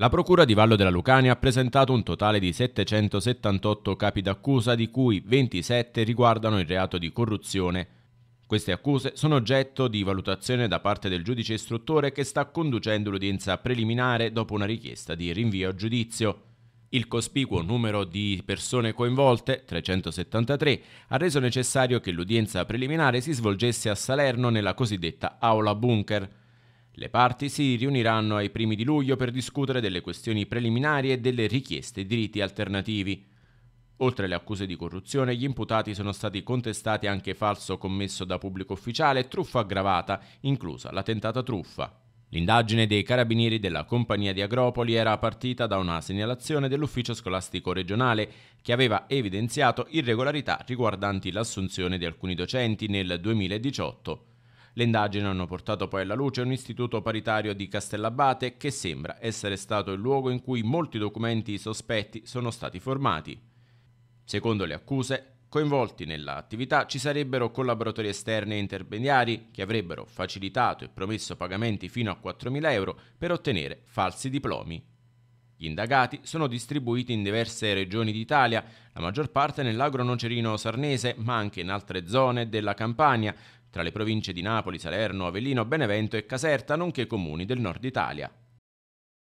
La Procura di Vallo della Lucania ha presentato un totale di 778 capi d'accusa, di cui 27 riguardano il reato di corruzione. Queste accuse sono oggetto di valutazione da parte del giudice istruttore che sta conducendo l'udienza preliminare dopo una richiesta di rinvio a giudizio. Il cospicuo numero di persone coinvolte, 373, ha reso necessario che l'udienza preliminare si svolgesse a Salerno nella cosiddetta aula bunker. Le parti si riuniranno ai primi di luglio per discutere delle questioni preliminari e delle richieste di riti alternativi. Oltre alle accuse di corruzione, gli imputati sono stati contestati anche falso commesso da pubblico ufficiale e truffa aggravata, inclusa la tentata truffa. L'indagine dei carabinieri della compagnia di Agropoli era partita da una segnalazione dell'ufficio scolastico regionale che aveva evidenziato irregolarità riguardanti l'assunzione di alcuni docenti nel 2018. Le indagini hanno portato poi alla luce un istituto paritario di Castellabate che sembra essere stato il luogo in cui molti documenti sospetti sono stati formati. Secondo le accuse, Coinvolti nell'attività ci sarebbero collaboratori esterni e intermediari che avrebbero facilitato e promesso pagamenti fino a 4.000 euro per ottenere falsi diplomi. Gli indagati sono distribuiti in diverse regioni d'Italia, la maggior parte nell'agro nocerino sarnese, ma anche in altre zone della Campania, tra le province di Napoli, Salerno, Avellino, Benevento e Caserta, nonché comuni del nord Italia.